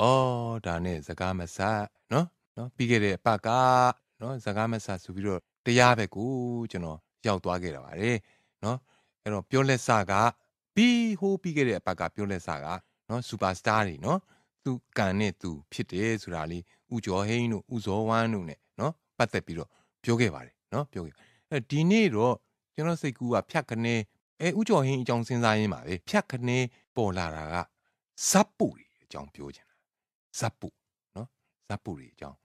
အော်ဒါနဲ့စကားမဆနော်နော်ပြီးခဲ့တဲ့ပတ်ကနော်စကားမဆဆိုပြီးတော့တရားပဲကိုကျွန်တော်ရောက်သွားခဲ့တာပါတယ်နော်အဲ့တော့ပြောလက်စကပြီးဟိုးပြီးခဲ့တဲ့ပတ်ကပြောလက်စကနော်စူပါစတာတွေနော်သူကန်နဲ့သူဖြစ်တယ်ဆိုတာလေးဥကျော်ဟိန်းတို့ဥဇော်ဝမ်းတို့ ਨੇ နော်ပတ်သက်ပြီးတော့ပြောခဲ့ပါတယ်နော်ပြောခဲ့အဲဒီနေ့တော့ကျွန်တော်စိတ်ကူးကဖြတ်ခနေအဲဥကျော်ဟင်းအကြောင်းစဉ်းစားရင်းပါပဲဖြတ်ခနေပေါ်လာတာကဇပ်ပူအကြောင်းပြောချင်တာဇပ်ပုနော်ဇပ်ပုတွေအကြောင်း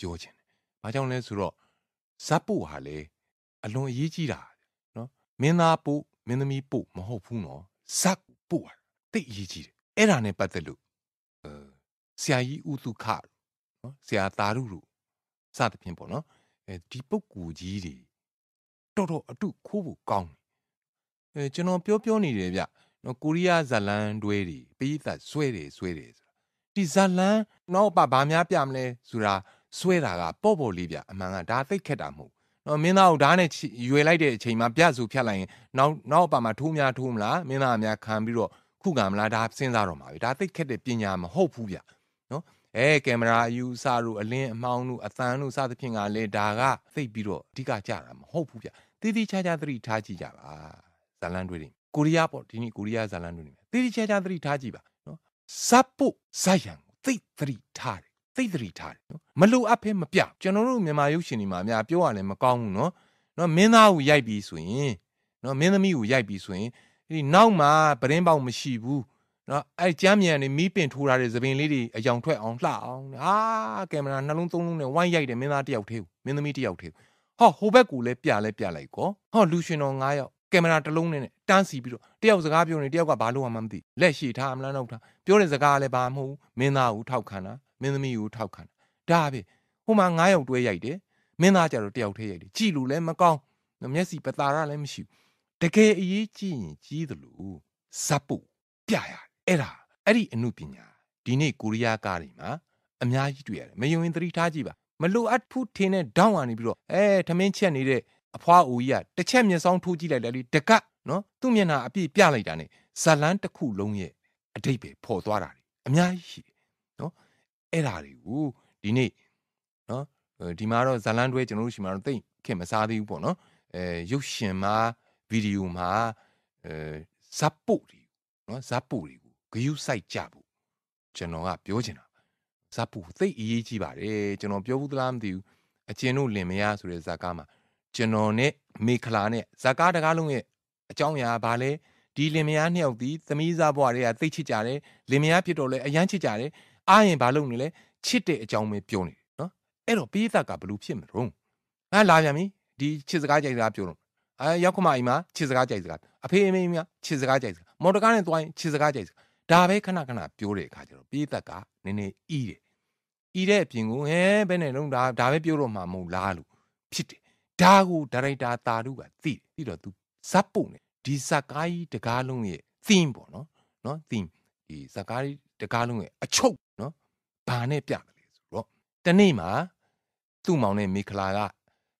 ပြောခြင်းတယ်။ဘာကြောင့်လဲဆိုတော့ဇပ်ပုဟာလေအလွန်အရေးကြီးတာနော်မင်းသားပုမင်းသမီးပုမဟုတ်ဘူးနော်ဇပ်ပုဟာတိတ်အရေးကြီးတယ်။အဲ့ဒါနဲ့ပတ်သက်လို့ဆရာကြီးဥတုခနော်ဆရာသာရုတို့စသဖြင့်ပေါ့နော်အဲဒီပုပ်ကူကြီးတွေတော်တော်အတုခိုးဖို့ကောင်းတယ်အဲကျွန်တော်ပြောပြောနေတယ်ဗျနော်ကိုရီးယားဇာလန်တွဲတွေပိသဆွဲတယ်ဆွဲတယ်ဒီဇလန်နောက်ပါဘာများပြမလဲဆိုတာဆွဲတာကပေါ့ပေါ့လေးဗျအမှန်ကဒါသိခက်တာမဟုတ်နော်မင်းသားကိုဓာတ်နဲ့ရွယ်လိုက်တဲ့အချိန်မှာပြစုဖြတ်လိုက်ရင်နောက်နောက်ပါမှာထိုးများထိုးမလားမင်းသားအများခံပြီးတော့ခုခံမလားဒါစဉ်းစားတော့မှာပဲဒါသိခက်တဲ့ပညာမဟုတ်ဘူးဗျနော်အဲကင်မရာအယူအဆတို့အလင်းအမှောင်တို့အသံတို့စသဖြင့်ကလည်းဒါကသိပြီးတော့အဓိကကြတာမဟုတ်ဘူးဗျတည်တည်ချာချာသတိထားကြည့်ကြပါဇာလန်တွေကိုရီးယားပေါ့ဒီနေ့ကိုရီးယားဇာလန်တွေနေတည်တည်ချာချာသတိထားကြည့်ပါဇပ်ဖို့ဇယံကိုသိသတိထားတယ်သိသတိထားတယ်နော်မလိုအပ်ဖဲမပြကျွန်တော်တို့မြန်မာရုပ်ရှင်တွေမှာအများပြောရလဲမကောင်းဘူးနော်နော်မင်းသားကိုရိုက်ပြီးဆိုရင်နော်မင်းသမီးကိုရိုက်ပြီးဆိုရင်ဒီနောက်မှာပရင်ပေါက်မရှိဘူးနော်အဲ့ကြမ်းမြန်နေမီးပင်ထိုးထားတဲ့သပင်လေးတွေအယောင်ထွက်အောင်လှအောင်အာကင်မရာနှလုံးသုံးလုံးနဲ့ဝိုင်းရိုက်တယ်မင်းသားတယောက်သေးဘူးမင်းသမီးတယောက်သေးဘူးဟောဟိုဘက်ကူလဲပြလဲပြလိုက်ကောဟောလူရှင်တော်9ယောက်ကင်မရာတစ်လုံးနဲ့တန်းစီပြီးတော့တယောက်စကားပြောနေတယောက်ကဘာလို့မှမသိလက်ရှိထားမလားနောက်ထားပြောတဲ့စကားလည်းဘာမဟုတ်မင်းသားကိုထောက်ခံတာမင်းသမီးကိုထောက်ခံတာဒါပဲဟိုမှာ9ယောက်တွဲရိုက်တယ်မင်းသားကြတော့တယောက်ထဲရိုက်တယ်ကြည်လို့လည်းမကောင်းမျက်စိပသာရလည်းမရှိဘူးတကယ်အရေးကြီးရင်ကြီးသလိုဇပ်ပုပြရအဲ့ဒါအဲ့ဒီအမှုပညာဒီနေ့ကိုရီးယားကားတွေမှာအများကြီးတွေ့ရတယ်မယုံရင်သတိထားကြည့်ပါမလိုအပ်ဘူးထင်းတဲ့ဒေါင်းကနေပြီးတော့အဲထမင်းချက်နေတဲ့အဖွားအိုကြီးကတစ်ချက်မျက်စောင်းထိုးကြည့်လိုက်တယ်လေတကနော်သူ့မျက်နှာအပြည့်ပြလိုက်တာနဲ့ဇလန်းတစ်ခုလုံးရဲ့အတိတ်ပဲပေါ်သွားတာလေအများကြီးရှိတယ်နော်အဲ့ဒါတွေကိုဒီနေ့နော်ဒီမှာတော့ဇလန်းတွဲကျွန်တော်တို့ရှိမှာတော့တိတ်ခင်မစားသေးဘူးပေါ့နော်အဲရုပ်ရှင်မှာဗီဒီယိုမှာအဲဇပ်ပုတ်တွေနော်ဇပ်ပုတ်တွေကိုဂယုစိုက်ကြဖို့ကျွန်တော်ကပြောချင်တာဇပ်ပုတ်သိအရေးကြီးပါတယ်ကျွန်တော်ပြောဘူးသလားမသိဘူးအကျဉ်တို့လင်မရဆိုတဲ့ဇာတ်ကားမှာကျွန်တော်နဲ့မေခလာနဲ့ဇကားတကားလုံးရဲ့အကြောင်းအရာဘာလဲဒီလင်မယားနှစ်ယောက်ဒီသမီးစားဘွားတွေကသိချစ်ကြတယ်လင်မယားဖြစ်တော့လဲအရန်ချစ်ကြတယ်အာရင်ဘာလုပ်နေလဲချစ်တဲ့အကြောင်းပဲပြောနေတယ်နော်အဲ့တော့ပေးသက်ကဘလို့ဖြစ်မလို့ငါလာပြန်ပြီဒီချစ်စကားကြိုက်စကားပြောလို့အဲရောက်ခမအိမ်မှာချစ်စကားကြိုက်စကားအဖေအမေများချစ်စကားကြိုက်စကားမော်တကားနဲ့တွိုင်းချစ်စကားကြိုက်စကားဒါပဲခဏခဏပြောတဲ့အခါကျတော့ပေးသက်ကနည်းနည်းဤတယ်ဤတဲ့အပြင်ကိုဟဲဘယ်နဲ့လုံးဒါဒါပဲပြောတော့မှမဟုတ်လားလို့ဖြစ်တယ်ဒါကိုဒါရိုက်တာတာရုကသိတယ်ပြီးတော့သူဇက်ပုံနဲ့ဒီဇက်ကားကြီးတကားလုံးရဲ့ theme ပေါ့နော်နော် theme ဒီဇက်ကားကြီးတကားလုံးရဲ့အချုပ်နော်ဘာနဲ့ပြတယ်လဲဆိုတော့တနေ့မှာသူ့မောင်နဲ့မိခလာက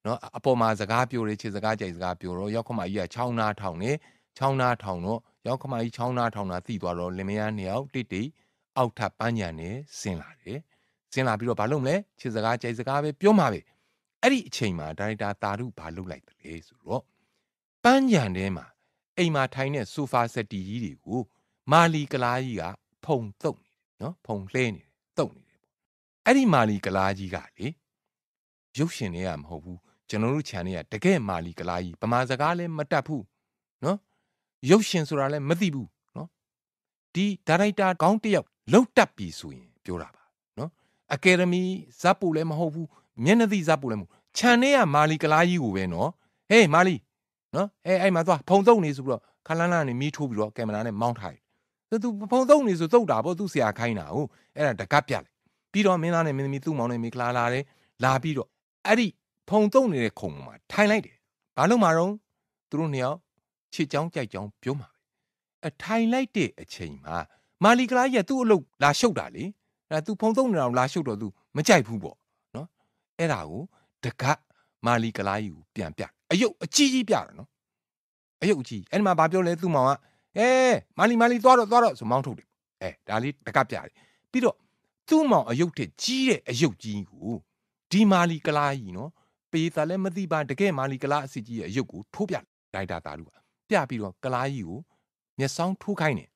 နော်အပေါ်မှာစကားပြောတယ်ခြေစကားကြိုက်စကားပြောတော့ရောက်ခမကြီးကချောင်းနာထောင်နေချောင်းနာထောင်တော့ရောက်ခမကြီးချောင်းနာထောင်တာသိသွားတော့လင်မယားနှစ်ယောက်တိတ်တိတ်အောက်ထပ်ပန်းညံနေဆင်းလာတယ်ဆင်းလာပြီးတော့ဘာလုပ်မလဲခြေစကားကြိုက်စကားပဲပြောမှာပဲအဲ့ဒီအချိန်မှာဒါရိုက်တာတာရုဘာလုပ်လိုက်တယ်လဲဆိုတော့ပန်းညံထဲမှာအိမ်မှာထိုင်တဲ့ဆိုဖာစက်တီကြီးတွေကိုမာလီကလားကြီးကဖုံတုပ်နေတယ်နော်ဖုံလှဲနေတယ်တုပ်နေတယ်ပေါ့အဲ့ဒီမာလီကလားကြီးကလေရုပ်ရှင်တွေကမဟုတ်ဘူးကျွန်တော်တို့ channel ကတကယ်မာလီကလားကြီးဗမာစကားလည်းမတတ်ဘူးနော်ရုပ်ရှင်ဆိုတာလည်းမသိဘူးနော်ဒီဒါရိုက်တာကောင်းတယောက်လောက်တက်ပြီဆိုရင်ပြောတာပါနော်အကယ်ဒမီဇက်ပိုလည်းမဟုတ်ဘူးမျက်နှာသီးစားပို့လိုက်မှုခြံထဲကမာလီကလားကြီးကိုပဲနော်ဟေးမာလီနော်အဲအဲ့မှာသွားဖုံတုံနေဆိုပြီးတော့ခလန်းလာနေမီးထိုးပြီးတော့ကင်မရာနဲ့မောင်းထားတယ်သူဖုံတုံနေဆိုတုတ်တာပေါ့သူဆရာခိုင်းတာဟုတ်အဲ့ဒါတကပ်ပြလိုက်ပြီးတော့မင်းသားနဲ့မင်းသမီးသူ့မောင်နဲ့မိကလာလာတယ်လာပြီးတော့အဲ့ဒီဖုံတုံနေတဲ့ခုံမှာထိုင်လိုက်တယ်ဘာလို့မှာတော့သူတို့နှစ်ယောက်ခြေချောင်းကြိုက်ချောင်းပြုံးမှာပဲအထိုင်လိုက်တဲ့အချိန်မှာမာလီကလာရဲ့သူ့အလုပ်လာရှုပ်တာလေအဲ့ဒါသူဖုံတုံနေတာကိုလာရှုပ်တော့သူမကြိုက်ဘူးပေါ့အဲ့ဒါကိုတကမာလီကလာကြီးကိုပြန်ပြအယုတ်အကြီးကြီးပြတယ်နော်အယုတ်ကြီးအဲ့ဒီမှာဘာပြောလဲသူ့မောင်ကအဲမာလီမာလီသွားတော့သွားတော့ဆိုမောင်းထုတ်တယ်အဲဒါလေးတကပြတယ်ပြီးတော့သူ့မောင်အယုတ်ထက်ကြီးတဲ့အယုတ်ကြီးကိုဒီမာလီကလာကြီးနော်ပေးတာလည်းမသိပါတကယ်မာလီကလာအစီကြီးရဲ့အယုတ်ကိုထိုးပြဒိုက်တာတာလူကပြပြီးတော့ကလာကြီးကိုမျက်စောင်းထိုးခိုင်းတယ်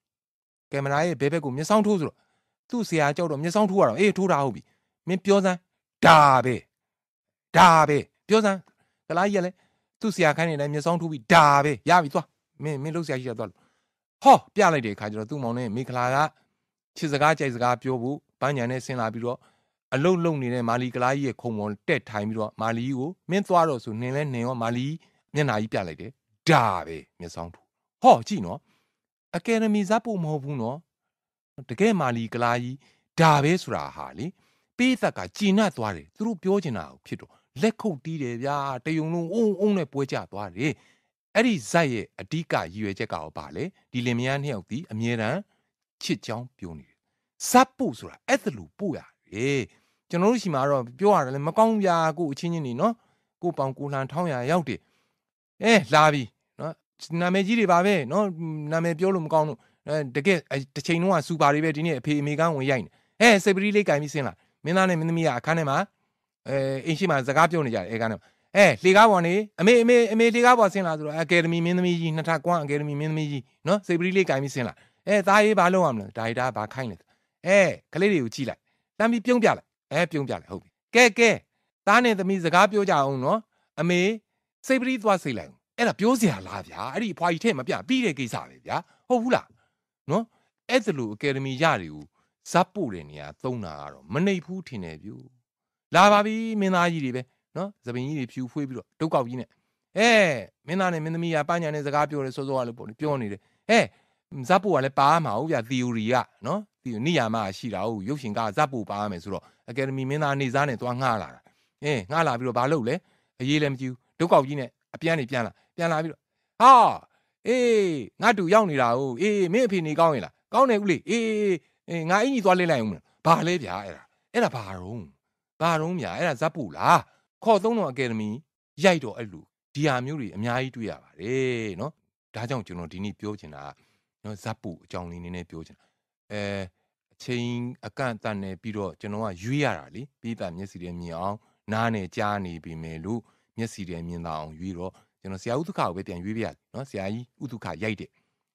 ကင်မရာရဲ့ဘဲဘက်ကိုမျက်စောင်းထိုးဆိုတော့သူ့ဆရာကြောက်တော့မျက်စောင်းထိုးရတော့အေးထိုးတာဟုတ်ပြီမင်းပြောစမ်းဒါပဲဒါပဲပြောစမ်းကလားကြီးကလည်းသူ့ဆရာခိုင်းနေတယ်မျက်စောင်းထူးပြီးဒါပဲရပြီသွားမင်းမင်းလှုပ်ဆရာကြီးကသွားလို့ဟောပြလိုက်တဲ့အခါကျတော့သူ့မောင်နဲ့မိခလာကခြေစကားကြိုက်စကားပြောဖို့ပန်းညာနဲ့ဆင်းလာပြီးတော့အလုံလုံနေတဲ့မာလီကလားကြီးရဲ့ခုံပေါ်တက်ထိုင်ပြီးတော့မာလီကိုမင်းသွားတော့ဆိုနင်းလဲနင်းရောမာလီမျက်နှာကြီးပြလိုက်တယ်ဒါပဲမျက်စောင်းထူးဟောကြည့်နော်အကယ်ဒမီဇက်ဖို့မဟုတ်ဘူးနော်တကယ်မာလီကလားကြီးဒါပဲဆိုတာဟာလေပေးသက်ကကျင်နှက်သွားတယ်သူတို့ပြောချင်တာကိုဖြစ်တော့လက်ခုပ်တီးတယ်ဗျာတယုံလုံးအုံအုံနဲ့ပွဲကြသွားတယ်အဲ့ဒီဇက်ရဲ့အဓိကရည်ရွယ်ချက်ကဘာလဲဒီလင်မယားနှစ်ယောက်ဒီအမြဲတမ်းချစ်ချောင်းပြောနေတယ်ဇက်ပို့ဆိုတာအဲ့ဒါလူပို့ရတယ်ကျွန်တော်တို့ရှိမှာတော့ပြောရတယ်လေမကောင်းဗျာကိုအချင်းချင်းနေနော်ကိုပေါင်ကိုလှန်ထောင်းရရောက်တယ်အဲလာပြီနော်နာမည်ကြီးတွေပါပဲနော်နာမည်ပြောလို့မကောင်းလို့အဲတကယ်တစ်ချိန်လုံးကစူပါတွေပဲဒီနေ့အဖေအမေကန်းဝင်ရိုက်နေအဲစိတ်ပရီလေးကင်ပြီးဆင်းလာမင်းသားနဲ့မင်းသမီးကအခန်းထဲမှာအဲအင်းရှိမှစကားပြောနေကြတယ်အဲကနေအဲလေကားပေါ်နေအမေအမေအမေလေကားပေါ်ဆင်းလာဆိုတော့အကယ်ဒမီမင်းသမီးကြီးနှစ်ထပ်ကွမ်းအကယ်ဒမီမင်းသမီးကြီးနော်စေပရီလေးကင်ပြီးဆင်းလာအဲသားရေးဘာလုပ်ရမလဲဒါရိုက်တာဘာခိုင်းလဲအဲကလေးတွေကိုကြည့်လိုက်တမ်းပြီးပြုံးပြလိုက်အဲပြုံးပြလိုက်ဟုတ်ပြီကဲကဲသားနဲ့သမီးစကားပြောကြအောင်နော်အမေစေပရီသွားစိတ်လိုက်အဲ့ဒါပြောစရာလားဗျာအဲ့ဒီအဖွာကြီးထဲမပြပြီးတဲ့ကိစ္စပဲဗျာဟုတ်ဘူးလားနော်အဲ့ဒါလိုအကယ်ဒမီရတွေကိုဇပ်ပို့တဲ့နေရာသုံးတာကတော့မနှိပ်ဘူးထင်တယ်ဗျို့လာပါပြီမင်းသားကြီးတွေပဲနော်သပင်ကြီးတွေဖြူဖွေးပြီးတော့ဒုက္ကောက်ကြီးနဲ့အဲမင်းသားနဲ့မင်းသမီးကပညာနဲ့စကားပြောတယ်စောစောကလို့ပေါ့ပြောနေတယ်ဟဲ့ဇက်ပိုကလည်းပါမှာဟုတ်ဗျ theory ကနော် theory နိယာမရှိတာဟုတ်ရုပ်ရှင်ကဇက်ပိုပါရမယ်ဆိုတော့ academy မင်းသားနေစားနဲ့သွားငှားလာတာအင်းငှားလာပြီးတော့ဘာလုပ်လဲအရေးလည်းမကြည့်ဘူးဒုက္ကောက်ကြီးနဲ့အပြန်နေပြန်လာပြန်လာပြီးတော့ဟာအေးငါတူရောက်နေတာဟုတ်အေးမင်းအဖေနေကောင်းရင်လားကောင်းတယ်ဦးလေးအေးငါအင်ကြီးသွားလဲလိုက်အောင်ဘာလဲဗျာအဲ့ဒါအဲ့ဒါဘာရောဘာတော့မြအဲ့ဒါဇက်ပူလားခေါ်သုံးတော်အကယ်ဒမီရိုက်တော့အဲ့လူဒီဟာမျိုးတွေအများကြီးတွေ့ရပါတယ်เนาะဒါကြောင့်ကျွန်တော်ဒီနေ့ပြောချင်တာเนาะဇက်ပူအကြောင်းလေးနည်းနည်းပြောချင်တာအဲအချင်းအကန့်အသတ်နဲ့ပြီးတော့ကျွန်တော်ကရွေးရတာလေပြီးတာမျက်စိတွေမြင်အောင်နားနဲ့ကြားနေပြီမယ်လို့မျက်စိတွေမြင်တာအောင်ရွေးတော့ကျွန်တော်ဆရာဥက္ကကိုပဲပြန်ရွေးပြရเนาะဆရာကြီးဥက္ကရိုက်တယ်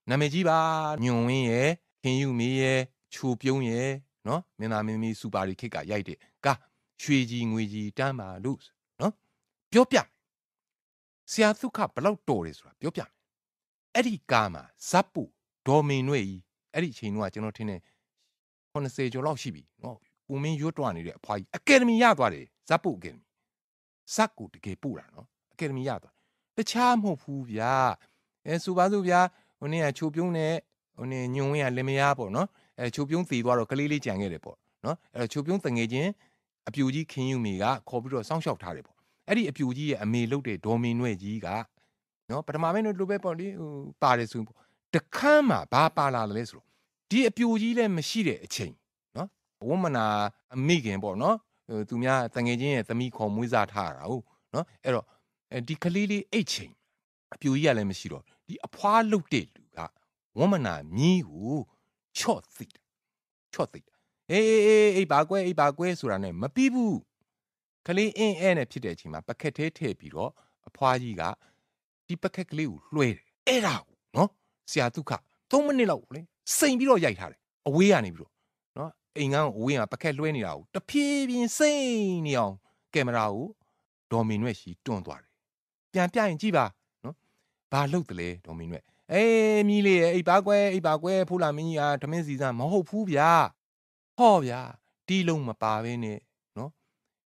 နာမည်ကြီးပါညွန်ဝင်းရယ်ခင်ယူမီရယ်ချိုပြုံးရယ်เนาะမင်းသားမင်းသမီးစူပါတွေခစ်ကရိုက်တယ်ကားရွှေကြီးငွေကြီးတမ်းပါလို့နော်ပြောပြဆရာသုခဘလောက်တော်တယ်ဆိုတာပြောပြမယ်အဲ့ဒီကားမှာဇပ်ပုဒေါ်မင်တို့ကြီးအဲ့ဒီအချိန်တော့ကျွန်တော်ထင်တယ်80ကျော်လောက်ရှိပြီနော်ပုံမင်းရွတ်တွားနေတဲ့အဖွားကြီးအကယ်ဒမီရသွားတယ်ဇပ်ပုအကယ်ဒမီဇက်ကိုတကယ်ပို့တာနော်အကယ်ဒမီရသွားတခြားမဟုတ်ဘူးဗျာအဲဆိုပါစို့ဗျာဟိုနေ့ကချိုပြုံးနဲ့ဟိုနေ့ညုံဝင်းကလင်မယားပေါ့နော်အဲချိုပြုံးသေသွားတော့ကလေးလေးကြံခဲ့တယ်ပေါ့နော်အဲချိုပြုံးတငယ်ချင်းအပြူကြီးခင်ယူမီကခေါ်ပြီးတော့စောင့်ရှောက်ထားတယ်ပေါ့အဲ့ဒီအပြူကြီးရဲ့အမေလုပ်တဲ့ဒေါ်မင်းနွဲ့ကြီးကနော်ပထမမင်းတို့လိုပဲပေါ့လေဟိုပါတယ်ဆိုပေါ့တခမ်းမှာဘာပါလာလဲဆိုတော့ဒီအပြူကြီးလည်းမရှိတဲ့အချိန်နော်ဝမနာအမိခင်ပေါ့နော် သူများတငယ်ချင်းရဲ့သမီးခေါ်မွေးစားထားတာဟုတ်နော်အဲ့တော့ဒီကလေးလေးအိတ်ချိန်အပြူကြီးကလည်းမရှိတော့ဒီအဖွားလုတ်တဲ့လူကဝမနာမြီးကိုချော့သိတယ်ချော့သိတယ်အေးအေးအေးအေးပါကွဲအေးပါကွဲဆိုတာနဲ့မပြီးဘူးကလေးအင်းအဲနဲ့ဖြစ်တဲ့အချိန်မှာပကက်သေးထည့်ပြီးတော့အဖွားကြီးကဒီပကက်ကလေးကိုလွှဲတယ်အဲ့ဒါကိုနော်ဆရာဒုက္ခ3မိနစ်လောက်လေစိန်ပြီးတော့ရိုက်ထားတယ်အဝေးကနေပြီးတော့နော်အိမ်ကန်းကိုအဝေးကပကက်လွှဲနေတာကိုတဖြည်းဖြည်းစိန်နေအောင်ကင်မရာကိုဒေါ်မင်းွဲ့ရှိတွန်းသွားတယ်ပြန်ပြရင်ကြည့်ပါနော်ဘာလုပ်တယ်လဲဒေါ်မင်းွဲ့အေးမီးလေးရဲ့အိပ်ပါကွဲအိပ်ပါကွဲဖိုးလာမင်းကြီးကဓမင်းစီစံမဟုတ်ဘူးဗျာဟောဗျာတီးလုံးမပါဘဲနဲ့နော်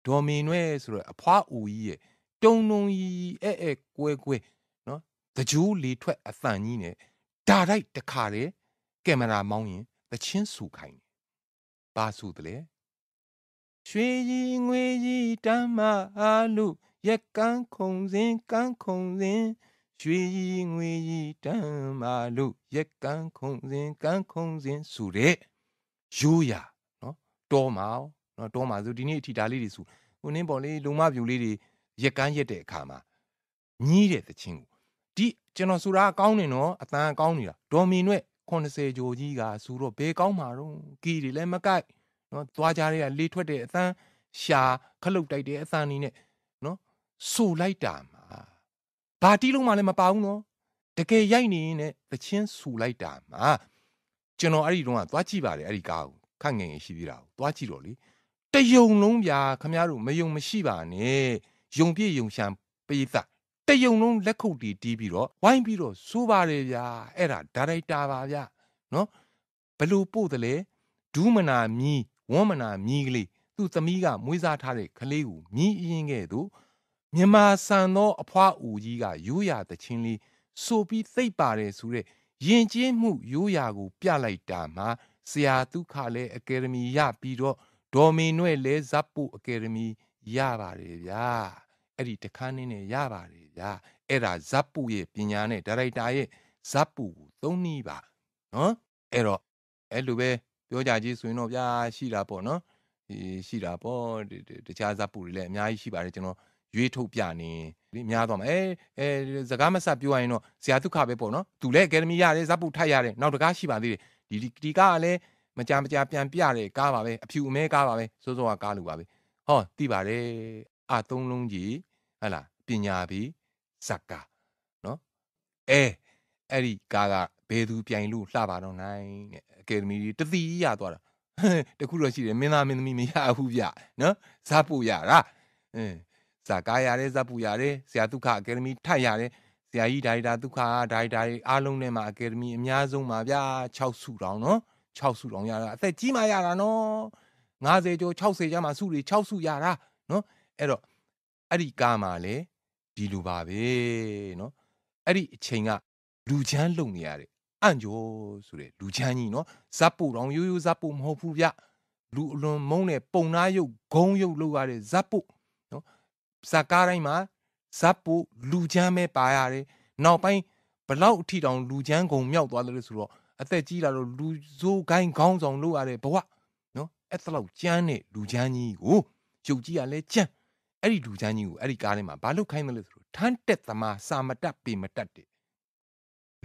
ဒေါ်မင်နွဲဆိုတော့အဖွားအူကြီးရဲ့တုံတုံကြီးအဲ့အဲ့ကွဲကွဲနော်တကြိုးလေထွက်အဖန်ကြီးနဲ့ဒါတိုက်တခါလေကင်မရာမောင်းရင်တချင်းဆူခိုင်းတယ်ဘာဆူတလဲရွှေကြီးငွေကြီးတမ်းမအားလို့ရက်ကန်းခုံစဉ်ကန်းခုံစဉ်ရွှေကြီးငွေကြီးတမ်းမလို့ရက်ကန်းခုံစဉ်ကန်းခုံစဉ်ဆူတဲ့ရိုးရာတောမှာနော်တောမှာဆိုဒီနေ့အထိဒါလေးတွေဆိုကိုနင်းပေါ်လေးလုံမပြူလေးတွေရက်ကန်းရက်တဲ့အခါမှာညည်းတဲ့သချင်းကိုဒီကျွန်တော်ဆိုတာကောင်းနေတော့အတန်ကောင်းနေတာဒေါ်မီနွဲ့80ကျော်ကြီးကဆိုတော့ဘယ်ကောင်းမှာတော့ကီတွေလည်းမကိုက်နော်သွားကြတဲ့ကလေးထွက်တဲ့အတန်ရှာခလုတ်တိုက်တဲ့အတန်နေနဲ့နော်ဆူလိုက်တာမှာဘာတီးလုံးမှလည်းမပါဘူးနော်တကယ်ရိုက်နေရင်လည်းသချင်းဆူလိုက်တာမှာကျွန်တော်အဲ့ဒီတော့ကသွားကြည့်ပါတယ်အဲ့ဒီကားကိုခန့်ငယ်ငယ်ရှိသေးတာကိုသွားကြည့်တော့လေတယုံလုံးဗျာခမရတို့မယုံမရှိပါနဲ့ယုံပြည့်ယုံရှံပေးသတယုံလုံးလက်ခုပ်တီးတီးပြီးတော့ဝိုင်းပြီးတော့စိုးပါလေဗျာအဲ့ဒါဒါရိုက်တာပါဗျာနော်ဘလို့ပို့တယ်လဲဒူးမနာမြီးဝမ်းမနာမြီးကလေးသူ့သမီးကမွေးစားထားတဲ့ကလေးကိုမြည်အင်းခဲ့သူမြမဆန်သောအဖွားဦးကြီးကရိုးရာတချင်းလေးဆိုပြီးသိပ်ပါတယ်ဆိုတဲ့ယဉ်ကျေးမှုရိုးရာကိုပြလိုက်တာမှာဆရာဒုက္ခလဲအကယ်ဒမီရပြီးတော့ဒေါ်မင်းနွဲ့လဲဇပ်ပုအကယ်ဒမီရပါတယ်ဗျာအဲ့ဒီတခန်းနည်းနဲ့ရပါတယ်ဗျာအဲ့ဒါဇပ်ပုရဲ့ပညာနဲ့ဒါရိုက်တာရဲ့ဇပ်ပုကိုသုံးနည်းပါနော်အဲ့တော့အဲ့လိုပဲပြောကြကြီးဆိုရင်တော့ဗျာရှိတာပေါ့နော်ရှိတာပေါ့တခြားဇပ်ပုတွေလည်းအများကြီးရှိပါတယ်ကျွန်တော်ရွေးထုတ်ပြနေဒီများသွားမှာအဲအဲစကားမဆက်ပြောရရင်တော့ဇာတုခပဲပေါ့နော်သူလည်းအကယ်ဒမီရတယ်ဇပ်ပုထိုက်ရတယ်နောက်တကားရှိပါသေးတယ်ဒီဒီကားကလည်းမကြမကြပြန်ပြတဲ့ကားပါပဲအဖြူအမဲကားပါပဲစိုးစိုးကကားလူပါပဲဟောသိပါတယ်အသုံးလုံးကြီးဟလာပညာပြီးဇက်ကာနော်အဲအဲ့ဒီကားကဘယ်သူပြိုင်လို့လှပါတော့နိုင်တဲ့အကယ်ဒမီကြီးတတိရသွားတာတခုတော့ရှိတယ်မင်းသားမင်းသမီးမရဘူးဗျနော်ဇပ်ပူရတာအင်းဇာကားရတယ်ဇပ်ပူရတယ်ဆရာဒုက္ခအကယ်ဒမီထပ်ရတယ်ဆရာကြီးဒါရိုက်တာဒုက္ခဒါရိုက်တာတွေအားလုံးနဲ့မှာအကယ်ဒမီအများဆုံးပါဗျာ6စုတောင်နော်6စုတောင်ရတာအသက်ကြီးမှရတာနော်50ကျော်60ကျမှစုတွေ6စုရတာနော်အဲ့တော့အဲ့ဒီကားမှာလေဒီလူပါပဲနော်အဲ့ဒီအချိန်ကလူချမ်းလုံနေရတယ်အန့်ကျော်ဆိုတဲ့လူချမ်းကြီးနော်ဇက်ပိုတောင်ရိုးရိုးဇက်ပိုမဟုတ်ဘူးဗျလူအလွန်မုန်းတဲ့ပုံနာရုပ်ဂုံးရုပ်လောက်ရတဲ့ဇက်ပိုနော်ဇက်ကားတိုင်းမှာဇက်ပူလူချမ်းပဲပါရတယ်နောက်ပိုင်းဘလောက်အထိတောင်လူချမ်းကုန်မြောက်သွားတယ်ဆိုတော့အသက်ကြီးလာတော့လူဆိုးကိုင်းခေါင်းဆောင်လို့ရတဲ့ဘဝနော်အဲ့သလောက်ကြမ်းတဲ့လူချမ်းကြီးကိုရုပ်ကြီးကလည်းကြမ်းအဲ့ဒီလူချမ်းကြီးကိုအဲ့ဒီကားထဲမှာဘာလို့ခိုင်းတယ်လဲဆိုတော့ထန်းတက်သမားစာမတက်ပေမတက်တဲ့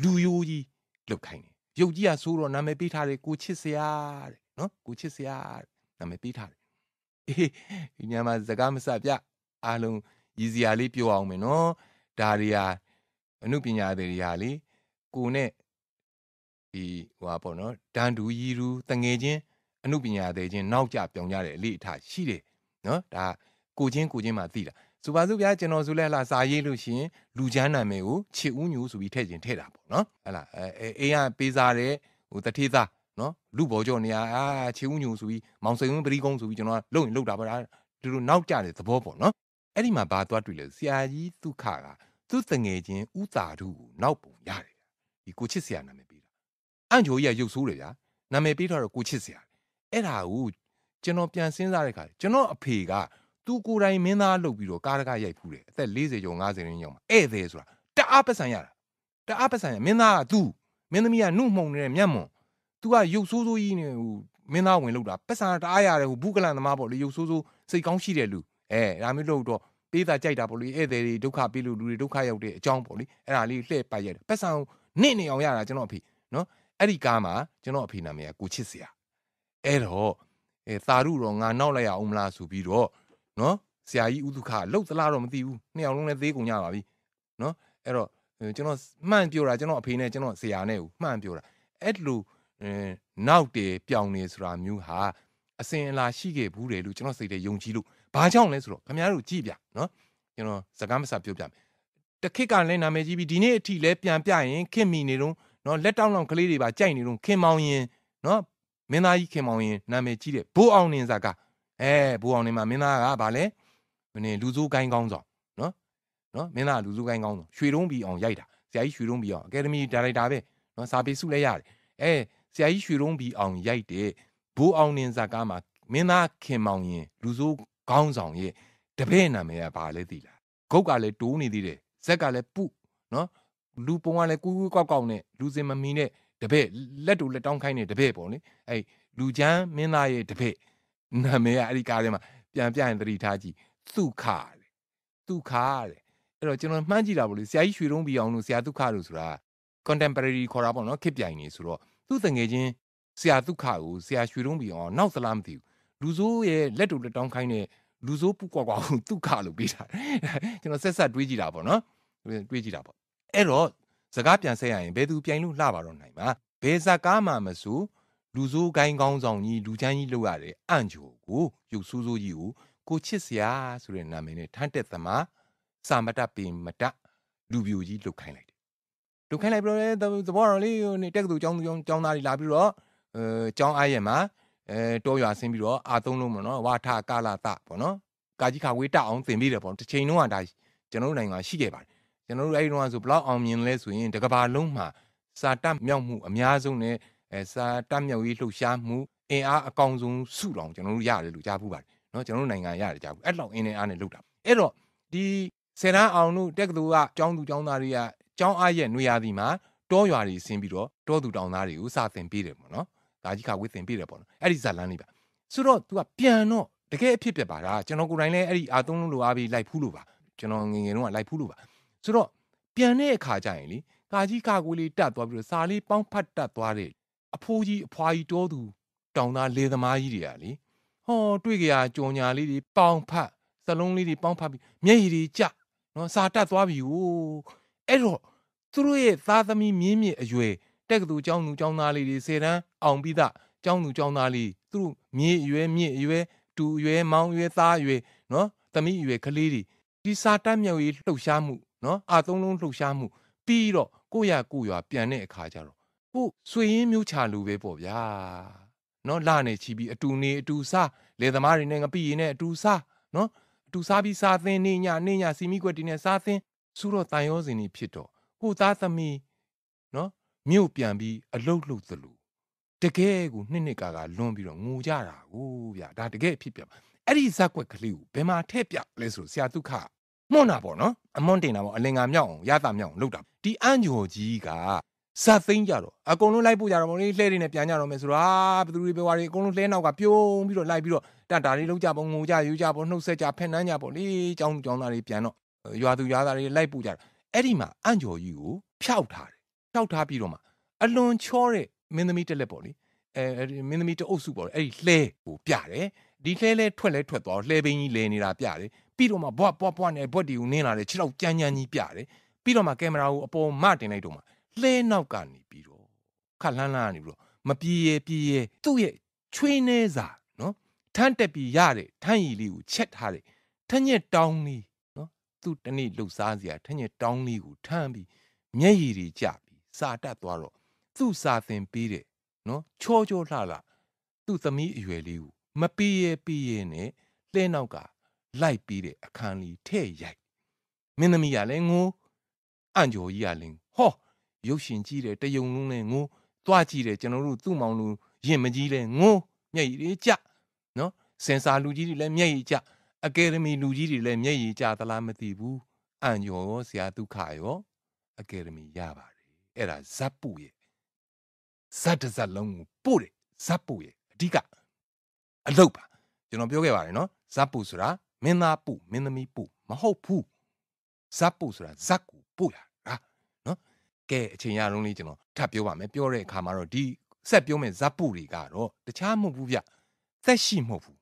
လူယိုးကြီးလုတ်ခိုင်းတယ်ရုပ်ကြီးကဆိုးတော့နာမည်ပေးထားတယ်ကိုချစ်စရာတဲ့နော်ကိုချစ်စရာတဲ့နာမည်ပေးထားတယ်အေးညမှာစကားမစပြအားလုံးရည်စရာလေးပြောအောင်မယ်နော်ဒါတွေဟာအမှုပညာတွေတွေဟာလေကိုနဲ့ဒီဟိုပါနော်ဒန်ဒူရီရူတငယ်ချင်းအမှုပညာတွေချင်းနောက်ကြပြောင်ကြတဲ့အလေးအထားရှိတယ်နော်ဒါကိုချင်းကိုချင်းမှသိတာဆိုပါစို့ဗျာကျွန်တော်ဆိုလဲဟလာစာရေးလို့ရှိရင်လူချမ်းနာမည်ကိုချစ်ဦးညူဆိုပြီးထည့်ခြင်းထည့်တာပေါ့နော်ဟလာအဲအေးကပေးစားတဲ့ဟိုတထေးသားနော်လူဘောကြောနေရအာချေဦးညုံဆိုပြီးမောင်စိန်ဝင်းပရိကုံးဆိုပြီးကျွန်တော်ကလုံရင်လုံတာပါဒါတို့နောက်ကြတဲ့သဘောပေါ့နော်အဲ့ဒီမှာဘာသွားတွေ့လဲဆရာကြီးဒုက္ခကသူ့တငယ်ချင်းဥသာဓုကိုနောက်ပုံရတယ်ဗျာဒီကိုချစ်ဆရာနာမည်ပေးတာအန်ချိုကြီးကရုပ်ဆိုးတယ်ဗျာနာမည်ပေးထားတော့ကိုချစ်ဆရာအဲ့ဒါကိုကျွန်တော်ပြန်စဉ်းစားတဲ့အခါကျွန်တော်အဖေကသူကိုယ်တိုင်မင်းသားလုပ်ပြီးတော့ကားတကရိုက်ဖူးတယ်အသက်40ကျော်50ရင်းရောက်မှာဧည့်သည်ဆိုတာတအားပဆန်ရတာတအားပဆန်ရမင်းသားက तू မင်းသမီးကနှုတ်မှုန်နေတဲ့မျက်မှွန် तू ကရုပ်ဆိုးဆိုးကြီးနေဟိုမင်းသားဝင်လောက်တာပဆန်တအားရတယ်ဟိုဘူးကလန်သမားပေါ့လေရုပ်ဆိုးဆိုးစိတ်ကောင်းရှိတဲ့လူအဲဒါမျိုးလို့တော့ပေးတာကြိုက်တာပေါ့လေဧည့်သည်တွေဒုက္ခပေးလို့လူတွေဒုက္ခရောက်တဲ့အကြောင်းပေါ့လေအဲ့ဒါလေးလှည့်ပိုက်ရတယ်ပတ်စံနစ်နေအောင်ရတာကျွန်တော်အဖေနော်အဲ့ဒီကားမှာကျွန်တော်အဖေနာမည်ကကိုချစ်စရာအဲ့တော့အဲသာရုတော့ငါနောက်လိုက်ရအောင်မလားဆိုပြီးတော့နော်ဆရာကြီးဥဒုခလှုပ်သလားတော့မသိဘူးနှစ်ယောက်လုံးလည်းသေးကုန်ကြပါပြီနော်အဲ့တော့ကျွန်တော်မှန်ပြောတာကျွန်တော်အဖေနဲ့ကျွန်တော်ဆရာနဲ့ကိုမှန်ပြောတာအဲ့လိုနောက်တယ်ပြောင်းနေဆိုတာမျိုးဟာအစင်အလာရှိခဲ့ဘူးတယ်လို့ကျွန်တော်စိတ်ထဲယုံကြည်လို့ဘာကြောင့်လဲဆိုတော့ခင်ဗျားတို့ကြည့်ပြနော်ကျွန်တော်စကားမစပြောပြမယ်တခစ်ကလည်းနာမည်ကြီးပြီးဒီနေ့အထိလည်းပြန်ပြရင်ခင်မိနေတော့နော်လက်တောင်းလောင်ကလေးတွေပါကြိုက်နေတော့ခင်မောင်ရင်နော်မင်းသားကြီးခင်မောင်ရင်နာမည်ကြီးတဲ့ဘိုးအောင်နေစာကအဲဘိုးအောင်နေမှာမင်းသားကဗာလဲမင်းလူစိုးကိုင်းကောင်းဆောင်နော်နော်မင်းသားလူစိုးကိုင်းကောင်းဆောင်ရွှေတုံးပြီးအောင်ရိုက်တာဆရာကြီးရွှေတုံးပြီးအောင်အကယ်ဒမီဒါရိုက်တာပဲနော်စာပေစုလည်းရတယ်အဲဆရာကြီးရွှေတုံးပြီးအောင်ရိုက်တဲ့ဘိုးအောင်နေစာကမှာမင်းသားခင်မောင်ရင်လူစိုးခေါင်းဆောင်ရဲ့တပည့်နာမည်ကဘာလဲသိလားဂုတ်ကလည်းတိုးနေသေးတယ်ဇက်ကလည်းပုနော်လူပုံကလည်းကူးကူးကောက်ကောက်နဲ့လူစင်မမီနဲ့တပည့်လက်တူလက်တောင်းခိုင်းတဲ့တပည့်ပေါ့လေအဲ့လူချမ်းမင်းသားရဲ့တပည့်နာမည်ကအဲ့ဒီကားထဲမှာပြန်ပြရင်သတိထားကြည့်သုခတဲ့သုခတဲ့အဲ့တော့ကျွန်တော်မှန်းကြည့်တာပေါ့လေဆရာကြီးရွှေတုံးပြီးအောင်လို့ဆရာသုခလို့ဆိုတာ contemporary ခေါ်တာပေါ့နော်ခေတ်ပြိုင်နေဆိုတော့သူ့တငယ်ချင်းဆရာသုခကိုဆရာရွှေတုံးပြီးအောင်နောက်သလားမသိဘူးလူဆိုးရဲ့လက်တူလက်တောင်းခိုင်းတဲ့လူဆိုးပူကွာကွာကိုဒုက္ခလို့ပေးတာကျွန်တော်ဆက်ဆက်တွေးကြည့်တာပေါ့နော်တွေးကြည့်တာပေါ့အဲ့တော့စကားပြန်ဆက်ရရင်ဘယ်သူပြိုင်လို့လှပါတော့နိုင်မှာဘယ်စကားမှမဆိုလူဆိုးကိုင်းကောင်းဆောင်ကြီးလူချမ်းကြီးလောက်ရတဲ့အန့်ချိုကိုရုပ်ဆိုးဆိုးကြီးကိုကိုချစ်စရာဆိုတဲ့နာမည်နဲ့ထန်းတက်သမားစာမတပင်မတလူပြိုကြီးလုတ်ခိုင်းလိုက်တယ်လုတ်ခိုင်းလိုက်ပြီးတော့သဘောတော်လေးဟိုနေတက်ကသူចောင်းသူចောင်းចောင်းသားတွေလာပြီးတော့အဲចောင်းအားရဲ့မှာအဲတောရွာဆင်းပြီးတော့အာသုံးလုံးပေါ့နော်ဝါထကာလာတပေါ့နော်ကာကြီးခါဝေးတအောင်သင်ပြီးတယ်ပေါ့တစ်ချိန်လုံးကဒါကျွန်တော်တို့နိုင်ငံရှိခဲ့ပါတယ်ကျွန်တော်တို့အဲဒီတော့ဆိုဘလောက်အောင်မြင်လဲဆိုရင်တကဘာလုံးမှာစာတမြောက်မှုအများဆုံးနဲ့အဲစာတမြောက်ရေးလှုပ်ရှားမှုအင်အားအကောင်ဆုံးစုတော်ကျွန်တော်တို့ရတယ်လို့ကြားဖူးပါတယ်เนาะကျွန်တော်တို့နိုင်ငံရတယ်ကြားဖူးအဲ့လောက်အင်းနဲ့အားနဲ့လှုပ်တာအဲ့တော့ဒီဆယ်တန်းအောင်တို့တက္ကသိုလ်ကကျောင်းသူကျောင်းသားတွေကကျောင်းအားရဲ့နေရာဒီမှာတောရွာတွေဆင်းပြီးတော့တောသူတောင်သားတွေကိုစာသင်ပေးတယ်ပေါ့နော်ဒါကြီးခါဝေးတင်ပြတယ်ပေါ့နော်အဲ့ဒီဇာလန်းလေးပါဆိုတော့ तू ကပြန်တော့တကယ်အဖြစ်ပြက်ပါလားကျွန်တော်ကိုယ်တိုင်လည်းအဲ့ဒီအာသုံးလုံးလိုအားပြီးလိုက်ဖူးလို့ပါကျွန်တော်ငငယ်တုန်းကလိုက်ဖူးလို့ပါဆိုတော့ပြန်တဲ့အခါကျရင်လေကာကြီးကာကိုလေးတက်သွားပြီးတော့စာလေးပေါင်းဖတ်တက်သွားတဲ့အဖိုးကြီးအဖွာကြီးတော်သူတောင်သားလေသမားကြီးတွေကလေဟောတွေ့ကြရကြော်ညာလေးတွေပေါင်းဖတ်စလုံးလေးတွေပေါင်းဖတ်ပြီးမျက်ရည်တွေကျနော်စာတက်သွားပြီဟိုအဲ့တော့သူတို့ရဲ့သားသမီးမြင်းမြင့်အရွယ်တက္ကသိုလ်ကျောင်းသူကျောင်းသားလေးတွေစေတန်းအောင်ပြီးသားကျောင်းသူကျောင်းသားလေးသူတို့မြေအရွယ်မြေအရွယ်တူအရွယ်မောင်အရွယ်သားအရွယ်နော်သမီးအရွယ်ကလေးတွေဒီစာတတ်မြောက်ရေးလှုပ်ရှားမှု နော်အာသုံးလုံးလှုပ်ရှားမှုပြီးတော့ကိုရကိုရွာပြန်တဲ့အခါကျတော့ကိုဆွေရင်းမျိုးချလူပဲပေါ့ဗျာနော်လာနေချီပြီးအတူနေအတူစားလေသမားတွေနဲ့ငပိရင်းနဲ့အတူစားနော်အတူစားပြီးစားသင်းနေညနေညစီမီကွက်တီနဲ့စားသင်းစူးတော့တန်ရောစင်နေဖြစ်တော့ကိုသားသမီးနော်မြို့ပြန်ပြီးအလုတ်လုတ်သလိုတကယ်ကိုနှစ်နှစ်ကာကာလွန်ပြီးတော့ငိုကြတာကိုဗျာဒါတကယ်ဖြစ်ပြအဲ့ဒီဇက်ွက်ကလေးကိုဘယ်မှာထည့်ပြလဲဆိုဆရာဒုက္ခမွန့်တာပေါ့နော်အမွန့်တင်တာပေါ့အလင်္ကာမြောက်အောင်ရတာမြောက်အောင်လုတ်တာဒီအန်ဂျော်ကြီးကစသိမ့်ကြတော့အကုန်လုံးလိုက်ပို့ကြတော့မလို့လှဲတွေနဲ့ပြန်ကြတော့မယ်ဆိုတော့ဘသူတွေပဲဝါတွေအကုန်လုံးလှဲနောက်ကပြုံးပြီးတော့လိုက်ပြီးတော့တန်တာလေးလုံးကြပေါ့ငိုကြယူကြပေါ့နှုတ်ဆက်ကြဖက်နှမ်းကြပေါ့လေចောင်းចောင်းသားတွေပြန်တော့ရွာသူရွာသားတွေလိုက်ပို့ကြတော့အဲ့ဒီမှာအန်ကျော်ကြီးကိုဖျောက်ထားတယ်တောက်ထားပြီးတော့မှအလွန်ချောတဲ့မင်းသမီးတစ်လက်ပေါ့လေအဲမင်းသမီးတအုပ်စုပေါ့လေအဲ့ဒီလှဲကိုပြတယ်ဒီလှဲလဲထွက်လဲထွက်သွားလှဲဘင်းကြီးလဲနေတာပြတယ်ပြီးတော့မှဘွားဘွားဘွားနဲ့ဘွက်တီကိုနင်းလာတယ်ခြေတော့ကြမ်းကြမ်းကြီးပြတယ်ပြီးတော့မှကင်မရာကိုအပေါ်မတင်လိုက်တော့မှလှဲနောက်ကနေပြီးတော့ခက်လန်းလန်းကနေပြီးတော့မပြေရပြေရသူ့ရဲ့ချွေးနေစာနော်ထန်းတက်ပြီးရတဲ့ထန်းရည်လေးကိုချက်ထားတယ်ထန်းညက်တောင်းလေးနော်သူ့တနေ့လှုပ်ရှားစရာထန်းညက်တောင်းလေးကိုထန်းပြီးမျက်ရည်တွေကျစာတတ်သွားတော့သူ့စာသင်ပေးတယ်နော်ချောချောလှလှသူ့သမီးအရွယ်လေးကိုမပီးရပီးရနဲ့လှဲနောက်ကလိုက်ပြီးတဲ့အခန်းလေးထဲ့ရိုက်မင်းသမီးကလည်းငိုးအန်ကျော်ကြီးကလည်းဟောရုပ်ရှင်ကြည့်တယ်တယုံလုံးလည်းငိုးသွားကြည့်တယ်ကျွန်တော်တို့သူ့မောင်လူရင်မကြီးလည်းငိုးမျက်ရည်လေးကျနော်စင်စာလူကြီးတွေလည်းမျက်ရည်ကျအကယ်ဒမီလူကြီးတွေလည်းမျက်ရည်ကျသလားမသိဘူးအန်ကျော်ရောဆရာဒုက္ခရောအကယ်ဒမီရပါတယ်အဲ့ဒါဇက်ပုရဲ့ဇက်တစ်ဇက်လုံးကိုပို့တယ်ဇက်ပုရဲ့အဓိကအလုပ်ပါကျွန်တော်ပြောခဲ့ပါတယ်နော်ဇက်ပုဆိုတာမင်းသားပုမင်းသမီးပုမဟုတ်ဘူးဇက်ပုဆိုတာဇက်ကိုပို့ရတာနော်ကဲအချိန်ရလုံးလေးကျွန်တော်ထပ်ပြောပါမယ်ပြောတဲ့အခါမှာတော့ဒီဆက်ပြောမယ်ဇက်ပုတွေကတော့တခြားမဟုတ်ဘူးဗျသက်ရှိမဟုတ်ဘူး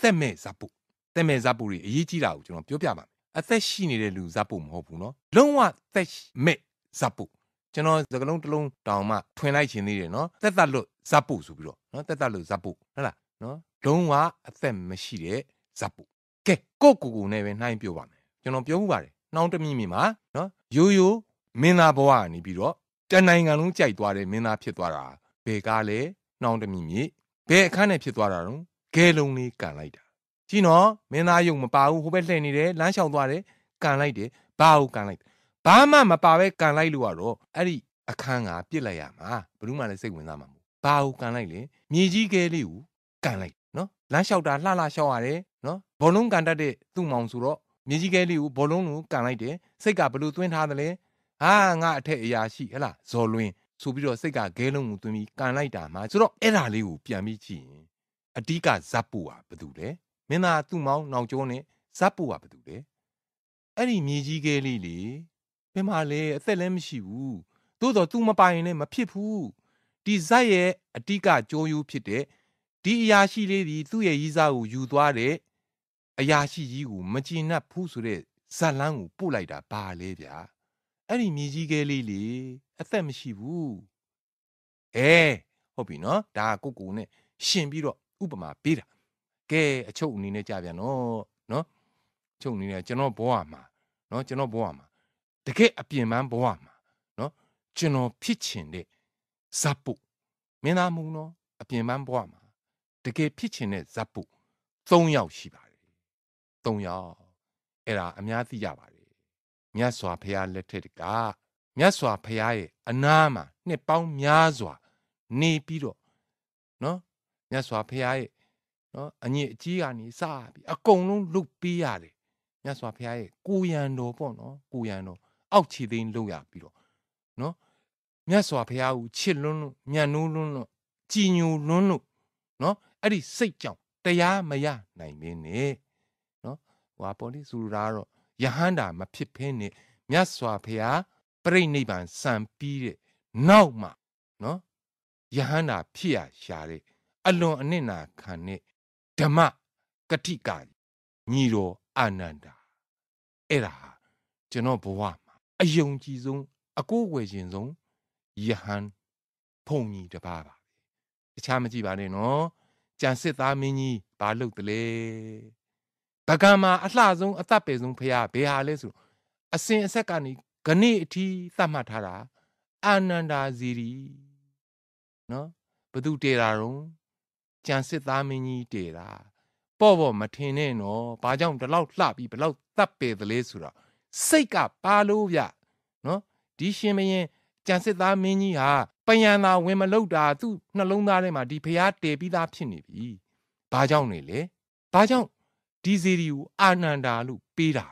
သက်မဲ့ဇက်ပုသက်မဲ့ဇက်ပုတွေအရေးကြီးတာကိုကျွန်တော်ပြောပြပါမယ်အသက်ရှိနေတဲ့လူဇက်ပုမဟုတ်ဘူးနော်လုံးဝသက်မဲ့ဇက်ပုကျွန်တော်သကလုံးတစ်လုံးတောင်မှထွင်လိုက်ခြင်းသေးတယ်နော်တက်တက်လို့ဇပ်ပုဆိုပြီးတော့နော်တက်တက်လို့ဇပ်ပုဟုတ်လားနော်လုံးဝအသက်မရှိတဲ့ဇပ်ပုကဲကိုကိုကိုနဲ့ပဲနှိုင်းပြောပါမယ်ကျွန်တော်ပြောမှုပါတယ်နှောင်းတမိမိမှာနော်ရိုးရိုးမင်းသားဘဝကနေပြီးတော့တနိုင်ငံလုံးကြိုက်သွားတဲ့မင်းသားဖြစ်သွားတာဘယ်ကားလဲနှောင်းတမိမိဘယ်အခန်းနဲ့ဖြစ်သွားတာတော့ဂဲလုံးလေးကန်လိုက်တာကြည့်နော်မင်းသားယုံမပါဘူးဟိုဘက်လှည့်နေတယ်လမ်းလျှောက်သွားတယ်ကန်လိုက်တယ်ဘာကိုကန်လိုက်ဘာမှမပါပဲကန်လိုက်လို့ကတော့အဲ့ဒီအခန်းကပြစ်လိုက်ရမှာဘယ်သူမှလည်းစိတ်ဝင်စားမှာမဟုတ်ဘာကိုကန်လိုက်လဲမြေကြီးကလေးကိုကန်လိုက်နော်လမ်းလျှောက်တာလှလှလျှောက်ရတယ်နော်ဘောလုံးကန်တတ်တဲ့သူ့မောင်ဆိုတော့မြေကြီးကလေးကိုဘောလုံးကိုကန်လိုက်တယ်စိတ်ကဘလို့သွင်းထားတယ်လဲဟာငါအထက်အရာရှိဟလားဇော်လွင်ဆိုပြီးတော့စိတ်ကဂဲလုံးကိုသွင်းပြီးကန်လိုက်တာမှာဆိုတော့အဲ့ဒါလေးကိုပြန်ပြီးကြည့်ရင်အတိကဇပ်ပူဟာဘာတူလဲမင်းသားသူ့မောင်နောက်ကျောနဲ့ဇပ်ပူဟာဘာတူလဲအဲ့ဒီမြေကြီးကလေးလေးဘယ်မှာလဲအသက်လည်းမရှိဘူးသို့တော့ तू မပိုင်လည်းမဖြစ်ဘူးဒီဇက်ရဲ့အတိကကြိုးယူဖြစ်တဲ့ဒီအရာရှိလေးဒီသူ့ရဲ့ရီးစားကိုယူသွားတဲ့အရာရှိကြီးကိုမကျင်တ်ဘူးဆိုတဲ့ဇက်လန်းကိုပို့လိုက်တာဘာလဲဗျာအဲ့ဒီမြကြီးကလေးလေအသက်မရှိဘူးအဲဟုတ်ပြီနော်ဒါကကိုကိုနဲ့ရှင်ပြီးတော့ဥပမာပေးတာကဲအချုပ်အနေနဲ့ကြပြန်နော်နော်ချုပ်အနေနဲ့ကျွန်တော်ဘောရမှာနော်ကျွန်တော်ဘောရမှာတကယ်အပြင်းပန်းဘဝမှာနော်ကျွန်တော်ဖြစ်ချင်တဲ့ဇပ်ပုမင်းသားမုံနော်အပြင်းပန်းဘဝမှာတကယ်ဖြစ်ချင်တဲ့ဇပ်ပု၃ယောက်ရှိပါတယ်၃ယောက်အဲ့ဒါအများသိရပါတယ်မြတ်စွာဘုရားလက်ထက်ကမြတ်စွာဘုရားရဲ့အနာမှာနှစ်ပေါင်းများစွာ နေပြီးတော့နော်မြတ်စွာဘုရားရဲ့နော်အညစ်အကြေးကနေစပြီးအကုန်လုံးလုတ်ပေးရတယ်မြတ်စွာဘုရားရဲ့ကိုရံတော်ပေါ့နော်ကိုရံတော်အောက်ခြေသိမ်းလုပ်ရပြီးတော့နော်မြတ်စွာဘုရားကိုချစ်လွန်းလို့ညံ့နိုးလွန်းလို့ကြည်ညိုလွန်းလို့နော်အဲ့ဒီစိတ်ကြောင့်တရားမရနိုင်မင်းနဲ့နော်ဟွာပေါ်လိဆိုရာတော့ယဟန္တာမဖြစ်ဖင်းနဲ့မြတ်စွာဘုရားပြိဋိနိဗ္ဗာန်စံပြီးတဲ့နောက်မှာနော်ယဟန္တာဖြစ်ရရှာတဲ့အလွန်အနစ်နာခံတဲ့ဓမ္မကတိကညီတော်အာနန္ဒာအဲ့ဒါကျွန်တော်ဘဝအယုံကြည်ဆုံးအကိုးအွယ်ရှင်ဆုံးယဟန်ဖုန်ကြီးတပါးပါပဲတခြားမကြည့်ပါနဲ့နော်ကြံစစ်သားမင်းကြီးဘာလုပ်တလဲဗကံမှာအလှဆုံးအသက်ပေဆုံးဖရာဘယ်ဟာလဲဆိုအစဉ်အဆက်ကနေဂဏိအထီးသတ်မှတ်ထားတာအာနန္ဒာဇီရီနော်ဘသူတေတာတော့ကြံစစ်သားမင်းကြီးတေတာပေါ့ပေါ့မထင်နဲ့နော်ဘာကြောင့်ဒီလောက်လှပြီးဘလောက်သတ်ပေသလဲဆိုတော့စိတ်ကပါလို့ဗျနော်ဒီရှင်မရင်ကြံစစ်သားမင်းကြီးဟာပယံသာဝင်မလောက်တာသူ့နှလုံးသားထဲမှာဒီဖျားတည်ပြီးသားဖြစ်နေပြီဘာကြောင့်နေလဲဘာကြောင့်ဒီစီရီကိုအာနန္ဒာလို့ပေးတာ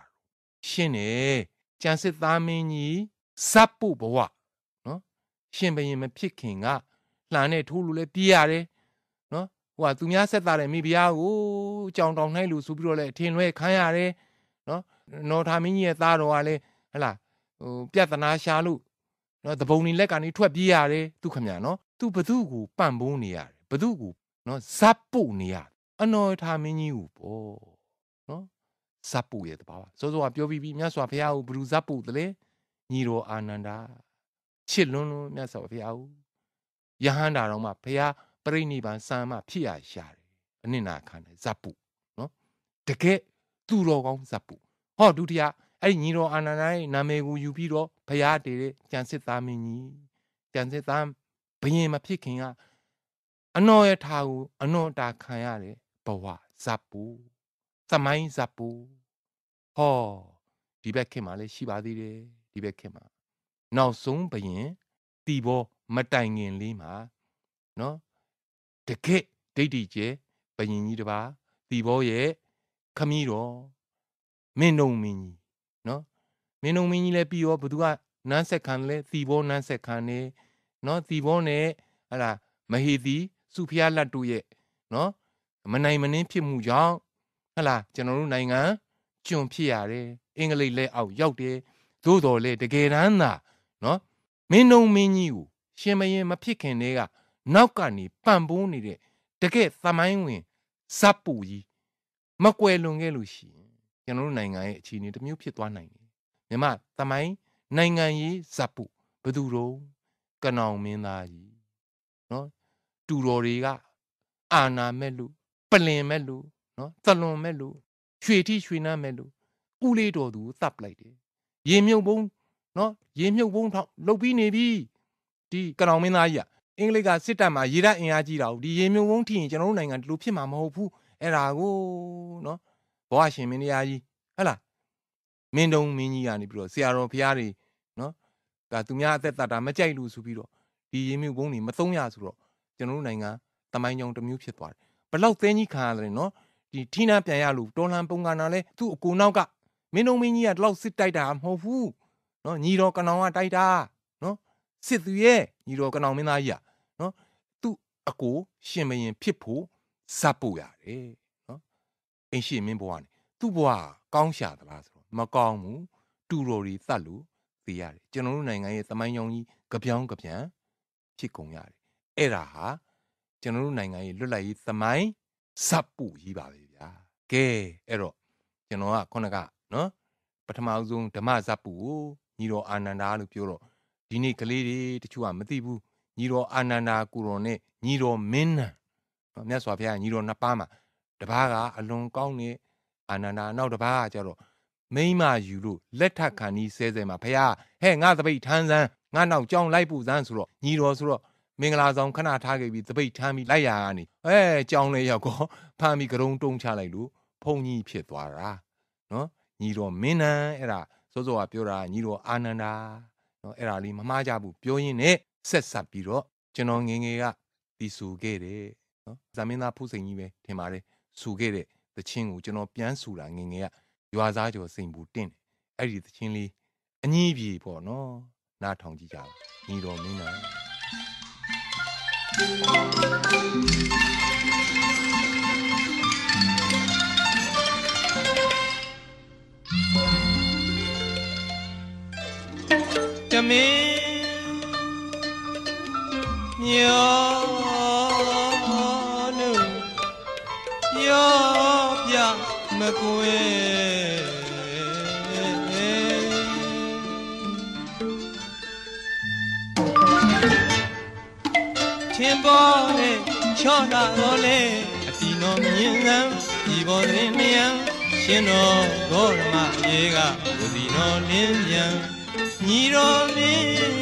ရှင်းတယ်ကြံစစ်သားမင်းကြီးဇပ်ပုဘဝနော်ရှင်ဘရင်မဖြစ်ခင်ကလှန်နဲ့ထိုးလို့လဲပြေးရတယ်နော်ဟိုကသူများဆက်သားတဲ့မိဖုရားကိုကြောင်တောင်နှိုက်လို့ဆိုပြီးတော့လဲအထင်လွဲခမ်းရတယ်နော်ထာမင်းကြီးရဲ့သားတော်ကလည်းဟလာဟိုပြဿနာရှာလို့နော်တပုံနေလက်ကနေထွက်ပြေးရတယ်သူခမညာနော် သူဘသူ့ကိုပန့်ပိုးနေရတယ်ဘသူ့ကိုနော်ဇပ်ပုတ်နေရအနော်ထာမင်းကြီးကိုပေါ့နော်ဇပ်ပုတ်ရဲ့တဘာဝစိုးစိုးကပြောပြီးပြီးမြတ်စွာဘုရားကိုဘသူဇပ်ပုတ်တယ်လဲညီတော်အာနန္ဒာချစ်လွန်းလွန်းမြတ်စွာဘုရားကိုယဟန္တာတော်မှာဘုရားပရိနိဗ္ဗာန်စံမှာဖြစ်ရရှာတယ်အနစ်နာခံတယ်ဇပ်ပုနော်တကယ်သူတော်ကောင်းဇပ်ပုဟောဒုတိယအဲ့ညီတော်အာနန္ဒာရဲ့နာမည်ကိုယူပြီးတော့ဘုရားတည်တဲ့ကျန်စစ်သားမင်းကြီးကျန်စစ်သားဘရင်မဖြစ်ခင်ကအနော်ရဲ့ထာကိုအနော်တာခံရတဲ့ဘဝဇပ်ပူသမိုင်းဇပ်ပူဟောဒီဘက်ခင်မှာလည်းရှိပါသေးတယ်ဒီဘက်ခင်မှာနောက်ဆုံးဘရင်တီဘောမတိုင်ခင်လေးမှာနော်တကက်ဒိဋ္ဌိကျဲဘရင်ကြီးတပါတီဘောရဲ့ခမီးတော်မင်းနှုံမင်းကြီးနော်မင်းနှုံမင်းကြီးလည်းပြီးရောဘသူကနန်းဆက်ခံလဲသီဘောနန်းဆက်ခံနေနော်သီဘောနဲ့ဟလာမဟေသီစုဖျားလတ်တို့ရဲ့နော်မနိုင်မနှင်းဖြစ်မှုကြောင့်ဟလာကျွန်တော်တို့နိုင်ငံကျွန်ဖြစ်ရတယ်အင်္ဂလိပ်လက်အောက်ရောက်တယ်သို့တော်လဲတကယ်တမ်းသာနော်မင်းနှုံမင်းကြီးကိုရှင်မရင်မဖြစ်ခင်တည်းကနောက်ကနေပံ့ပိုးနေတဲ့တကယ်သမိုင်းဝင်ဇပ်ပူကြီးမကွယ်လွန်ခဲ့လို့ရှိရင်ကျွန်တော်တို့နိုင်ငံရဲ့အခြေအနေတစ်မျိုးဖြစ်သွားနိုင်တယ်မြန်မာသမိုင်းနိုင်ငံရေးဇပ်ပုဘသူတော့ကနောင်မင်းသားကြီးနော်တူတော်တွေက အာနာမဲ့လို့ပလင်မဲ့လို့နော်သလွန်မဲ့လို့ရွှေတိရွှေနာမဲ့လို့ဥလေးတော်သူသတ်ပလိုက်တယ်ရေမြုပ်ဘုံနော်ရေမြုပ်ဘုံထောက်လုတ်ပြီးနေပြီဒီကနောင်မင်းသားကြီးကအင်္ဂလိပ်ကစစ်တပ်မှာရေတပ်အင်အားကြီးတာကိုဒီရေမြုပ်ဘုံထိရင်ကျွန်တော်တို့နိုင်ငံဒီလိုဖြစ်မှာမဟုတ်ဘူးအဲ့ဒါကိုနော်ဘဝရှင်မင်းတရားကြီးဟဟလားမင်းတုံးမင်းကြီးကနေပြီးတော့ဆရာတော်ဖရားတွေနော်ဒါသူများအသက်တာတာမကြိုက်လို့ဆိုပြီးတော့ဒီရေမြုပ်ကုန်းတွေမသုံးရဆိုတော့ကျွန်တော်တို့နိုင်ငံတမိုင်းကြောင်တစ်မျိုးဖြစ်သွားတယ်ဘလောက်သင်းကြီးခံရတယ်နော်ဒီထီနာပြန်ရလို့တော်လန်ပုံကနာလဲသူ့အကိုနောက်ကမင်းတုံးမင်းကြီးကတလောက်စစ်တိုက်တာမဟုတ်ဘူးနော်ညီတော်ကနောင်ကတိုက်တာနော်စစ်သူရဲ့ညီတော်ကနောင်မင်းသားကြီးอ่ะနော်သူ့အကိုရှင်မရင်ဖြစ်ဖို့ဇပ်ပို့ရတယ်အိမ်ရှိမင်းဘဝနဲ့သူ့ဘဝကောင်းရှာသလားဆိုတော့မကောင်းဘူးတူတော်တွေသတ်လို့သိရတယ်ကျွန်တော်တို့နိုင်ငံရဲ့သမိုင်းကြောင်းကြီးကြပြောင်းကြပြန်ဖြစ်ကုန်ရတယ်အဲ့ဒါဟာကျွန်တော်တို့နိုင်ငံရဲ့လွတ်လပ်ရေးသမိုင်းဇပ်ပူကြီးပါပဲဗျာကဲအဲ့တော့ကျွန်တော်ကခုနကနော်ပထမဆုံးဓမ္မဇပ်ပူကိုညီတော်အာနန္ဒာလို့ပြောတော့ဒီနေ့ကလေးတွေတချို့ကမသိဘူးညီတော်အာနန္ဒာကိုတော်နဲ့ညီတော်မင်းနံမြတ်စွာဘုရားညီတော်နှစ်ပါးမှာတပားကအလွန်ကောင်းတဲ့အာနန္ဒာနောက်တပားကကျတော့မိမယူလို့လက်ထက်ခံဤဆဲဆဲမှာဖះဟဲ့ငါသပိတ်ထန်းစမ်းငါနောက်ကြောင်လိုက်ပူစမ်းဆိုတော့ညီတော်ဆိုတော့မင်္ဂလာဆောင်ခဏထားခဲ့ပြီးသပိတ်ထမ်းပြီးလိုက်ရာကနေအဲကြောင်လဲရောက်ကောဖမ်းပြီးကရုံတုံးချလိုက်လို့ဖုန်ကြီးဖြစ်သွားတာနော်ညီတော်မင်းနန်းအဲ့ဒါစောစောကပြောတာညီတော်အာနန္ဒာနော်အဲ့ဒါလေးမမှားကြဘူးပြောရင်းနဲ့ဆက်ဆက်ပြီးတော့ကျွန်တော်ငငယ်ကတီဆူခဲ့တယ်နော်ဇာမင်းသားဖုစိန်ကြီးပဲထင်ပါတယ်ဆိုခဲ့တဲ့သချင်းကိုကျွန်တော်ပြန်ဆိုတာငငယ်ကရွာသားကျော်စိန်ဘူးတင့်တယ်အဲ့ဒီသချင်းလေးအညီးပြေပေါ့နော်နားထောင်ကြည့်ကြပါညီတော်မင်းသား to me တော်လဲအစီတော်မြင်သံဒီပေါ်တွင်မြန်ရှင်တော်ဂေါရမရေကဝစီတော်လင်းမြန်ညီတော်မင်း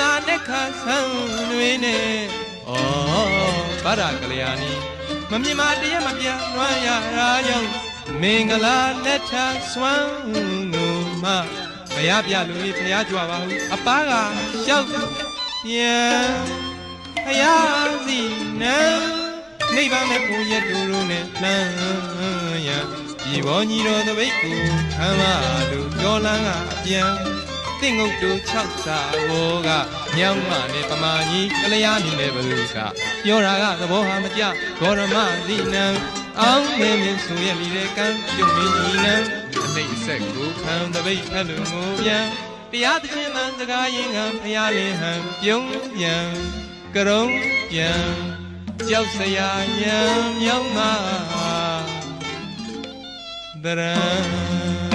နာနခဆန်းတွင်နဲ့ဩဗရကလျာဏီမမြင်မတရမပြလွမ်းရရာကြောင့်မင်္ဂလာလက်ထဆွမ်းကိုမဘုရားပြလို့ဘုရားကြွားပါဟုအပားကရှောက်ပြန်ဘုရားစီနံနိဗ္ဗာန်မဲ့ကိုရတူလို့နဲ့လမ်းရဒီဘောညီတော်သပိတ်ကိုခံမလို့ကြောလန်းကအပြန်သင်္ကုတ်တို့6စာဟောကမြောင်းမနဲ့ပမာကြီးကလျာမြင်တဲ့ဘလူကပြောတာကသဘောဟာမကျဂေါရမသီနံအောင်မင်းမင်းဆိုရမိတဲ့ကံပြုတ်မင်းကြီးနံအသိဆက်ကိုခံတပိတ်ဖက်လူငိုပြန်တရားသခင်မှစကားရင်ခံဖျားလင်းဟံပြုံးပြန်ကရုံးပြန်ကြောက်စရာညံမြောင်းမှာတရံ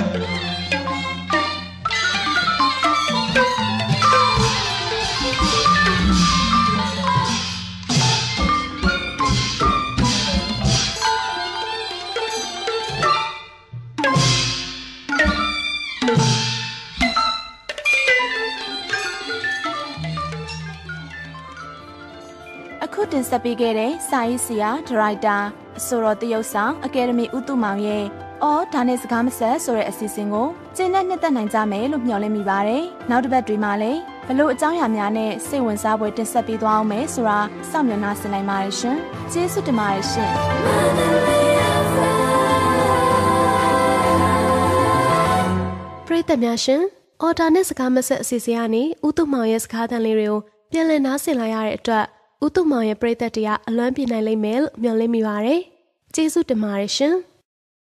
ပေးခဲ့တဲ့စာရေးဆရာဒါရိုက်တာအဆိုတော်တရုတ်ဆောင် အကယ်ဒမီဦးသူမောင်ရဲ့အော်ဒါနဲ့စကားမဆက်ဆိုတဲ့အစီအစဉ်ကိုကျင်းနဲ့နှစ်သက်နိုင်ကြမယ်လို့မျှော်လင့်မိပါတယ်။နောက်တစ်ပတ်တွေမှာလည်းဘလို့အကြောင်းအရာများနဲ့စိတ်ဝင်စားဖွယ်တင်ဆက်ပေးသွားအောင်မယ်ဆိုတာစောင့်မျှော်နှာစင်နိုင်ပါတယ်ရှင်။ကျေးဇူးတင်ပါတယ်ရှင်။ပရိသတ်များရှင်အော်ဒါနဲ့စကားမဆက်အစီအစဉ်ကနေဥတုမောင်ရဲ့စကားသံလေးတွေကိုပြန်လည်နားဆင်လာရတဲ့အတွက်ဥတုမောင်ရဲ့ပရိသတ်တရားအလွမ်းပြေနိုင်လိမ့်မယ်လို့မျှော်လင့်မိပါတယ်။ကျေးဇူးတင်ပါတယ်ရှင်။